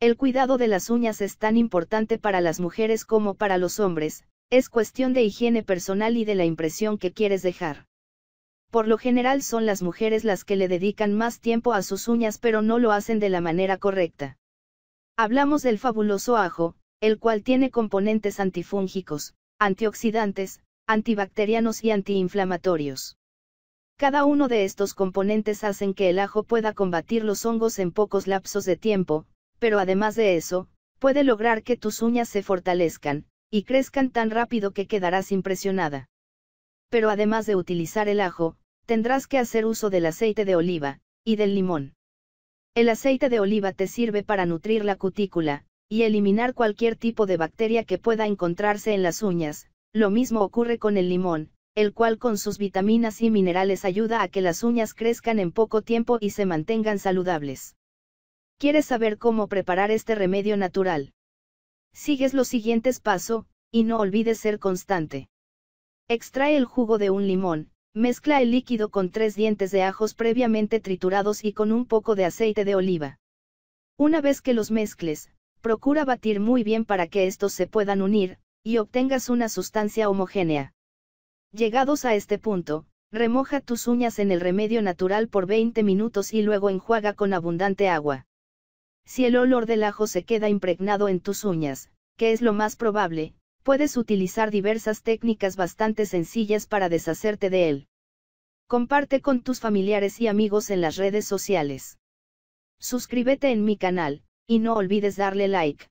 El cuidado de las uñas es tan importante para las mujeres como para los hombres, es cuestión de higiene personal y de la impresión que quieres dejar. Por lo general son las mujeres las que le dedican más tiempo a sus uñas pero no lo hacen de la manera correcta. Hablamos del fabuloso ajo, el cual tiene componentes antifúngicos, antioxidantes, antibacterianos y antiinflamatorios. Cada uno de estos componentes hacen que el ajo pueda combatir los hongos en pocos lapsos de tiempo, pero además de eso, puede lograr que tus uñas se fortalezcan, y crezcan tan rápido que quedarás impresionada. Pero además de utilizar el ajo, tendrás que hacer uso del aceite de oliva, y del limón. El aceite de oliva te sirve para nutrir la cutícula, y eliminar cualquier tipo de bacteria que pueda encontrarse en las uñas, lo mismo ocurre con el limón, el cual con sus vitaminas y minerales ayuda a que las uñas crezcan en poco tiempo y se mantengan saludables. ¿Quieres saber cómo preparar este remedio natural? Sigues los siguientes pasos, y no olvides ser constante. Extrae el jugo de un limón, mezcla el líquido con tres dientes de ajos previamente triturados y con un poco de aceite de oliva. Una vez que los mezcles, procura batir muy bien para que estos se puedan unir, y obtengas una sustancia homogénea. Llegados a este punto, remoja tus uñas en el remedio natural por 20 minutos y luego enjuaga con abundante agua. Si el olor del ajo se queda impregnado en tus uñas, que es lo más probable, puedes utilizar diversas técnicas bastante sencillas para deshacerte de él. Comparte con tus familiares y amigos en las redes sociales. Suscríbete en mi canal, y no olvides darle like.